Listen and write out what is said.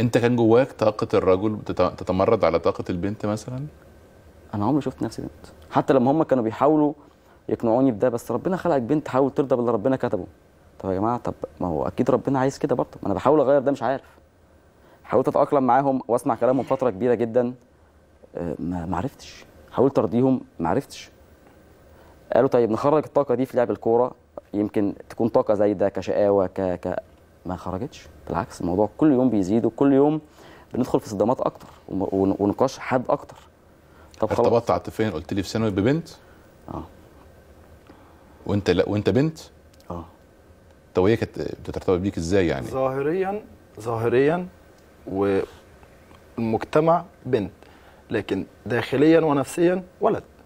انت كان جواك طاقه الرجل تتمرد على طاقه البنت مثلا انا عمري شفت نفسي بنت حتى لما هم كانوا بيحاولوا يقنعوني بده بس ربنا خلقك بنت حاول ترضى باللي ربنا كتبه طب يا جماعه طب ما هو اكيد ربنا عايز كده برضه ما انا بحاول اغير ده مش عارف حاولت اتاقلم معاهم واسمع كلامهم فتره كبيره جدا آه، ما عرفتش حاولت ارضيهم ما عرفتش قالوا طيب نخرج الطاقه دي في لعب الكوره يمكن تكون طاقه زايده كشقاوه ك... ك... ما خرجتش بالعكس الموضوع كل يوم بيزيد وكل يوم بندخل في صدامات اكتر ونقاش حاد اكتر طب خلاص ارتبطت عاطفيا قلت لي في ثانوي ببنت اه وانت لا وانت بنت اه طب وهي كانت بترتبط بيك ازاي يعني ظاهريا ظاهريا والمجتمع بنت لكن داخليا ونفسيا ولد